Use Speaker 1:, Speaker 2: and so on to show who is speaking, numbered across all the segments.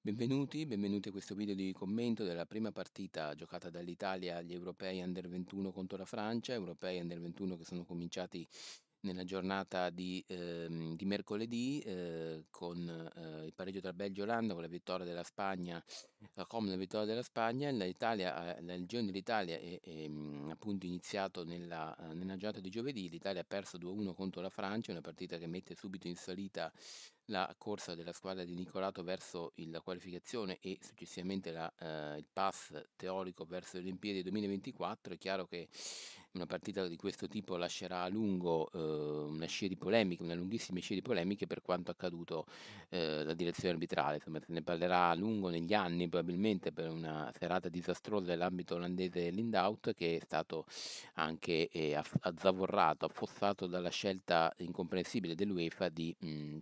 Speaker 1: Benvenuti, benvenuti a questo video di commento della prima partita giocata dall'Italia agli europei under 21 contro la Francia, europei under 21 che sono cominciati nella giornata di, eh, di mercoledì eh, con eh, il pareggio tra Belgio e Olanda, con la vittoria della Spagna eh, come la vittoria della Spagna, l'Italia, il eh, Giro dell'Italia è, è mm, appunto iniziato nella, eh, nella giornata di giovedì, l'Italia ha perso 2-1 contro la Francia, una partita che mette subito in salita la corsa della squadra di Nicolato verso la qualificazione e successivamente la, eh, il pass teorico verso le Olimpiadi 2024. È chiaro che una partita di questo tipo lascerà a lungo eh, una scia di polemiche, una lunghissima scia di polemiche per quanto accaduto eh, la direzione arbitrale. Insomma, se ne parlerà a lungo negli anni probabilmente per una serata disastrosa dell'ambito olandese Lindout che è stato anche eh, azzavorrato, affossato dalla scelta incomprensibile dell'UEFA di mh,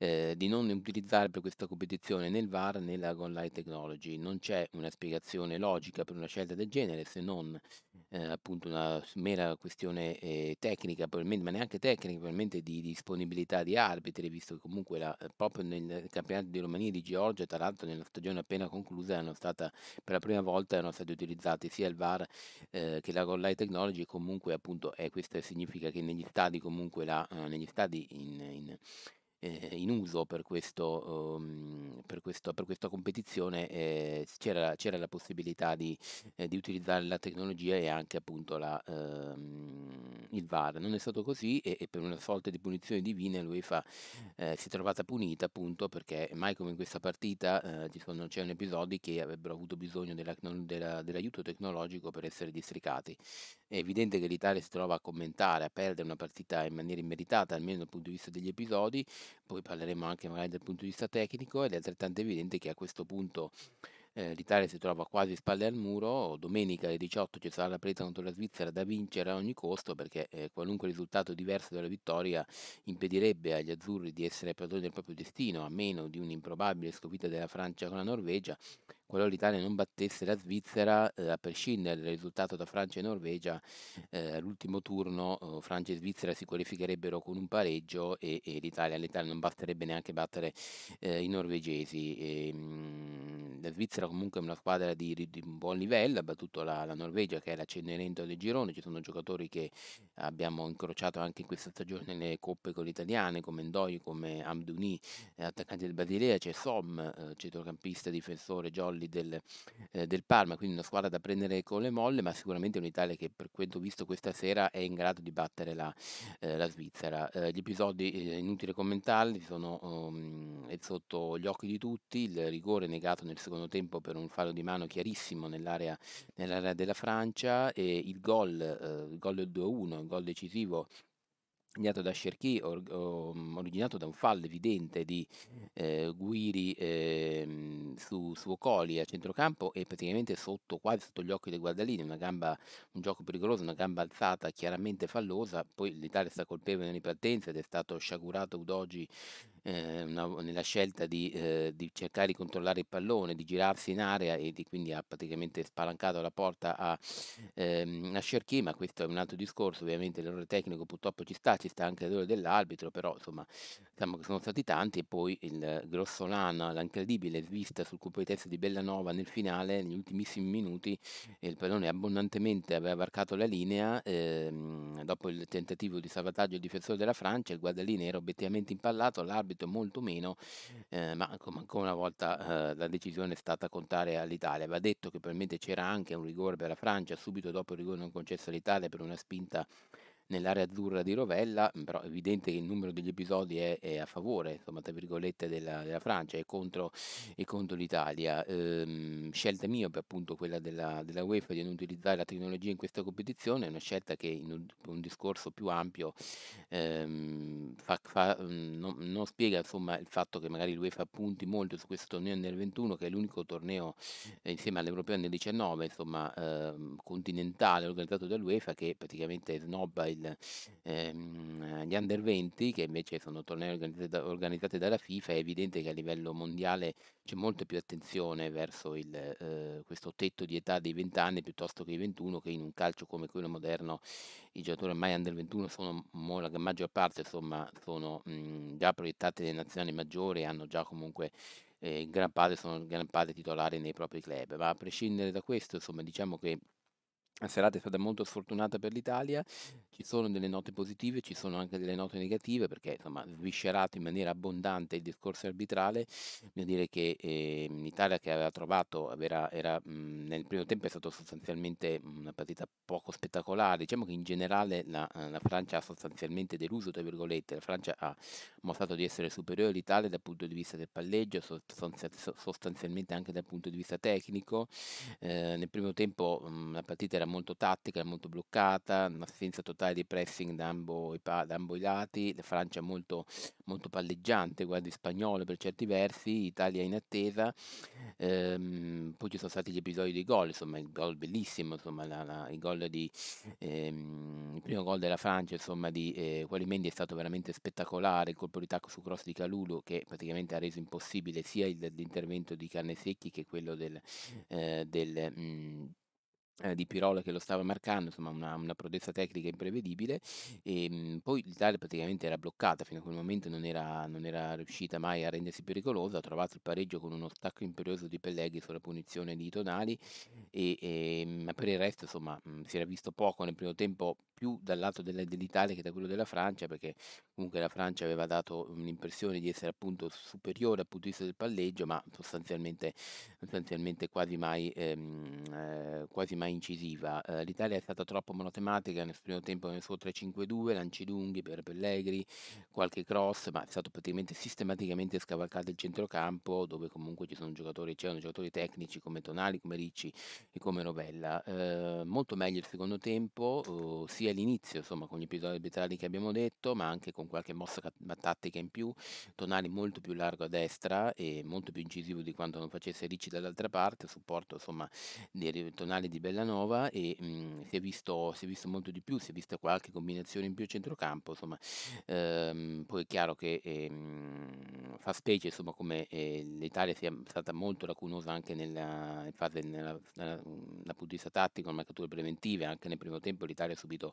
Speaker 1: Ehm, di non utilizzare per questa competizione né il VAR né la Goal Technology. Non c'è una spiegazione logica per una scelta del genere se non eh, appunto una mera questione eh, tecnica, probabilmente, ma neanche tecnica, probabilmente di disponibilità di arbitri, visto che comunque la, eh, proprio nel campionato di Romania e di Georgia, tra l'altro nella stagione appena conclusa, erano stata, per la prima volta erano stati utilizzati sia il VAR eh, che la Goal Technology, comunque appunto eh, questo significa che negli stadi comunque la, eh, negli stadi in, in eh, in uso per, questo, um, per, questo, per questa competizione eh, c'era, c'era, la possibilità di, eh, di, utilizzare la tecnologia e anche appunto la, ehm, il VAR. Non è stato così e, e, per una sorta di punizione divina l'UEFA eh, si è trovata punita appunto perché mai come in questa partita eh, ci sono, c'erano episodi che avrebbero avuto bisogno della, della, dell'aiuto tecnologico per essere districati. È evidente che l'Italia si trova a commentare, a perdere una partita in maniera immeritata almeno dal punto di vista degli episodi poi parleremo anche magari dal punto di vista tecnico ed è altrettanto evidente che a questo punto eh, l'Italia si trova quasi spalle al muro, domenica alle 18 ci sarà la presa contro la Svizzera da vincere a ogni costo perché eh, qualunque risultato diverso dalla vittoria impedirebbe agli azzurri di essere padroni del proprio destino, a meno di un'improbabile sconfitta della Francia con la Norvegia qualora l'Italia non battesse la Svizzera, eh, a prescindere dal risultato da Francia e Norvegia, eh, all'ultimo turno eh, Francia e Svizzera si qualificherebbero con un pareggio e, e l'Italia, all'Italia non basterebbe neanche battere eh, i norvegesi. E, ehm, mh, la Svizzera comunque è una squadra di, di buon livello, ha battuto la, la, Norvegia che è la cenerentola del girone, ci sono giocatori che abbiamo incrociato anche in questa stagione nelle coppe con le italiane come Ndoi, come Amdouni, eh, attaccante del Basilea, c'è Som, eh, centrocampista, difensore, Jolly colli del, eh, del, Parma, quindi una squadra da prendere con le molle, ma sicuramente un'Italia che per quanto visto questa sera è in grado di battere la, eh, la Svizzera. Eh, gli episodi è eh, inutile commentarli, sono um, sotto gli occhi di tutti, il rigore negato nel secondo tempo per un fallo di mano chiarissimo nell'area, nell'area della Francia e il gol, eh, il gol 2-1, il gol decisivo Ideato da Cherki, or uhm, originato da un fallo evidente di, ehm, Guiri, ehm, su su Okoli a centrocampo e praticamente sotto quasi sotto gli occhi dei guardalini, una gamba un gioco pericoloso, una gamba alzata chiaramente fallosa, poi l'Italia sta colpevole in ripartenza ed è stato sciagurato Udogi eh, una- nella scelta di, ehm, di cercare di controllare il pallone, di girarsi in area e di quindi ha praticamente spalancato la porta a, ehm, a Cherchì, ma questo è un altro discorso, ovviamente l'errore tecnico purtroppo ci sta, ci sta anche l'errore dell'arbitro, però insomma diciamo che sono stati tanti e poi il grossolano, l'incredibile svista sul colpo di testa di Bellanova nel finale, negli ultimissimi minuti, il pallone abbondantemente aveva varcato la linea, ehm, dopo il tentativo di salvataggio del difensore della Francia, il guardalinea era obiettivamente impallato, l'arbitro solito molto meno, eh, ma ancora una volta eh, la decisione è stata contare all'Italia. Va detto che probabilmente c'era anche un rigore per la Francia subito dopo il rigore non concesso all'Italia per una spinta nell'area azzurra di Rovella, mhmm, però è evidente che il numero degli episodi è, è a favore, insomma, tra virgolette, della, della Francia e contro, contro, l'Italia. Ehm, scelta mia, appunto quella della, della, UEFA di non utilizzare la tecnologia in questa competizione, è una scelta che in un, un discorso più ampio ehm, fa, fa, mhmm, non, non, spiega insomma, il fatto che magari l'UEFA punti molto su questo torneo nel 21, che è l'unico torneo eh, insieme all'Europeo nel 19, insomma, ehm, continentale organizzato dall'UEFA che praticamente snobba il il, ehm, gli under 20, che invece sono tornei organizzati, da- organizzati dalla FIFA, è evidente che a livello mondiale c'è molta più attenzione verso il, eh, questo tetto di età dei 20 anni piuttosto che i 21, che in un calcio come quello moderno i giocatori ormai under 21 sono, mo- la maggior parte insomma, sono mh, già proiettati nelle nazionali maggiori, hanno già comunque eh, gran parte sono in gran parte titolari nei propri club. Ma a prescindere da questo, insomma, diciamo che la serata è stata molto sfortunata per l'Italia, ci sono delle note positive, ci sono anche delle note negative perché insomma sviscerato in maniera abbondante il discorso arbitrale, devo dire che ehm, l'Italia che aveva trovato aveva- era, mh, mhmm, nel primo tempo è stata sostanzialmente mhmm, una partita poco spettacolare, diciamo che in generale la, ehm, la Francia ha sostanzialmente deluso, tra virgolette, la Francia ha mostrato di essere superiore all'Italia dal punto di vista del palleggio, sostanzialmente anche dal punto di vista tecnico, Eh, nel primo tempo mh, mhmm, la partita era molto tattica, molto bloccata, un'assenza totale di pressing da ambo, da ambo i lati, la Francia molto, molto palleggiante, guardi spagnolo per certi versi, Italia in attesa, ehm, poi ci sono stati gli episodi di gol, insomma il gol bellissimo, insomma la, la, il, gol di, ehm, il primo gol della Francia insomma di eh, Mendy è stato veramente spettacolare, il colpo di tacco su cross di Calulu che praticamente ha reso impossibile sia il, l'intervento di Carne Secchi che quello del, eh, del mh, mm, eh, di Pirola che lo stava marcando, insomma una, una prodezza tecnica imprevedibile e ehm, mh, poi l'Italia praticamente era bloccata, fino a quel momento non era, non era, riuscita mai a rendersi pericolosa, ha trovato il pareggio con uno stacco imperioso di Pelleghi sulla punizione di Tonali e, e, ehm, ma per il resto insomma mh, si era visto poco nel primo tempo più dal lato della, dell'Italia che da quello della Francia, perché comunque la Francia aveva dato un'impressione di essere appunto superiore dal punto di vista del palleggio, ma sostanzialmente, sostanzialmente quasi, mai, ehm, eh, quasi, mai, incisiva. Eh, L'Italia è stata troppo monotematica nel primo tempo nel suo 3-5-2, lanci lunghi per Pellegri, qualche cross, ma è stato praticamente sistematicamente scavalcato il centrocampo, dove comunque ci sono giocatori, c'erano giocatori tecnici come Tonali, come Ricci e come Novella. Eh, molto meglio il secondo tempo, eh, sia all'inizio, insomma, con gli episodi arbitrali che abbiamo detto, ma anche con qualche mossa cat- tattica in più, Tonali molto più largo a destra e molto più incisivo di quanto non facesse Ricci dall'altra parte, supporto insomma dei Tonali di Bellanova e mh, mhmm, si, è visto, si, è visto, molto di più, si è vista qualche combinazione in più a centrocampo, insomma, ehm, poi è chiaro che ehm, fa specie insomma come eh, l'Italia sia stata molto lacunosa anche nella, fase, nella, nella, nella, mhmm, nella punto di vista tattico, marcature preventive, anche nel primo tempo l'Italia ha subito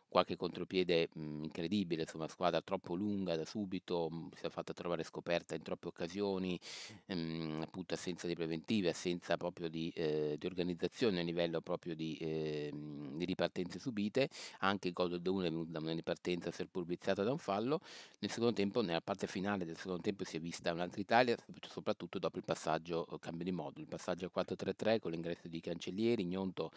Speaker 1: qualche contropiede mh, mhmm, incredibile, insomma squadra troppo lunga da subito, mh, mhmm, si è fatta trovare scoperta in troppe occasioni, mh, ehm, appunto assenza di preventive, assenza proprio di, eh, di organizzazione a livello proprio di, eh, di ripartenze subite, anche il gol del 1 è venuto da una ripartenza seppur viziata da un fallo, nel secondo tempo, nella parte finale del secondo tempo si è vista un'altra Italia, soprattutto dopo il passaggio, eh, cambio di modulo, il passaggio al 4-3-3 con l'ingresso di Cancellieri, Gnonto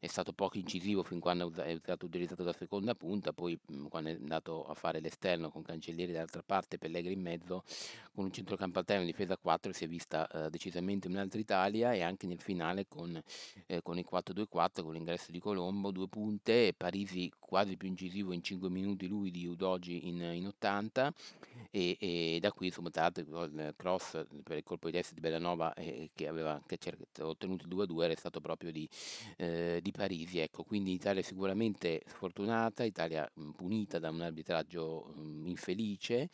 Speaker 1: è stato poco incisivo fin quando è stato utilizzato da secondo seconda punta, poi mhmm, quando è andato a fare l'esterno con Cancellieri dall'altra parte, Pellegrini in mezzo, con un centrocampo alterno in difesa 4 si è vista eh, decisamente un'altra Italia e anche nel finale con, eh, con il 4-2-4, con l'ingresso di Colombo, due punte, Parisi quasi più incisivo in 5 minuti lui di Udogi in, in 80 e, e, da qui insomma tra l'altro il cross per il colpo di destra di Bellanova eh, che aveva che ottenuto il 2-2 era stato proprio di, eh, di Parisi, ecco quindi Italia sicuramente sfortunata sbagliata, Italia mhmm, punita da un arbitraggio mhmm, infelice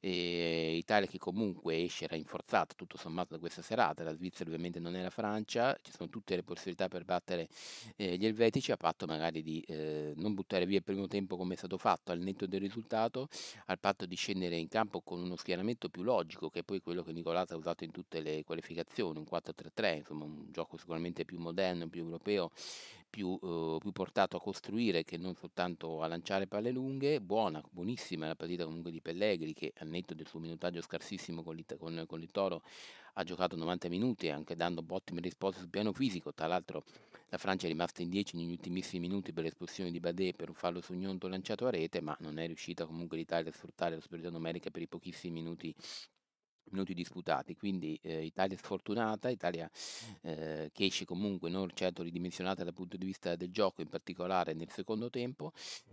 Speaker 1: Ehm, Italia che comunque esce rinforzata tutto sommato da questa serata, la Svizzera ovviamente non è la Francia, ci sono tutte le possibilità per battere, ehm, gli elvetici a patto magari di, ehm, non buttare via il primo tempo come è stato fatto al netto del risultato, al patto di scendere in campo con uno schieramento più logico che è poi quello che Nicolás ha usato in tutte le qualificazioni, un 4-3-3, insomma un gioco sicuramente più moderno, più europeo, più, ehm, più portato a costruire che non soltanto a lanciare palle lunghe. Buona, buonissima la partita comunque di Pellegri che al netto del suo minutaggio scarsissimo con, con, con il Toro, ha giocato 90 minuti, anche dando ottime risposte sul piano fisico. Tra l'altro la Francia è rimasta in 10 negli ultimissimi minuti per l'espulsione di Badet per un fallo su Gnonto lanciato a rete, ma non è riuscita comunque l'Italia a sfruttare la superiorità numerica per i pochissimi minuti minuti disputati, quindi eh, Italia sfortunata, Italia eh, che esce comunque non certo ridimensionata dal punto di vista del gioco, in particolare nel secondo tempo,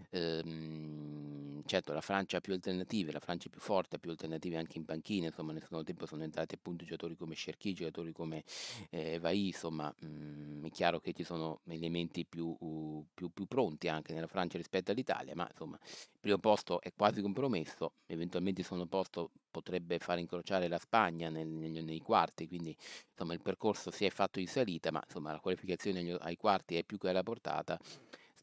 Speaker 1: ehm, certo la Francia ha più alternative, la Francia è più forte, ha più alternative anche in panchina, insomma nel secondo tempo sono entrati appunto giocatori come Scerchi, giocatori come eh, Vai, insomma mh, mm, è chiaro che ci sono elementi più, uh, più, più, pronti anche nella Francia rispetto all'Italia, ma insomma il primo posto è quasi compromesso, eventualmente il secondo posto potrebbe far incrociare la Spagna nel, nel, nei quarti, quindi insomma il percorso si è fatto in salita, ma insomma la qualificazione ai quarti è più che alla portata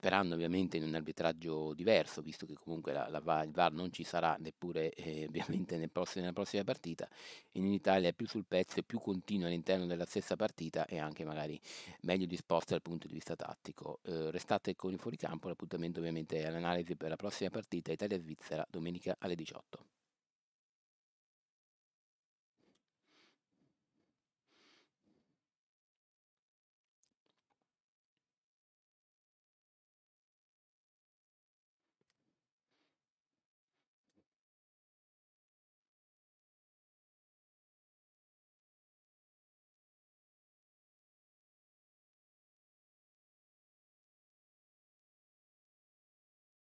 Speaker 1: sperando ovviamente in un arbitraggio diverso, visto che comunque la, la il VAR non ci sarà neppure eh, ovviamente nel prossimo, nella prossima partita, in Italia più sul pezzo e più continuo all'interno della stessa partita e anche magari meglio disposta dal punto di vista tattico. Eh, restate con il fuoricampo, l'appuntamento ovviamente è l'analisi per la prossima partita Italia-Svizzera domenica alle 18.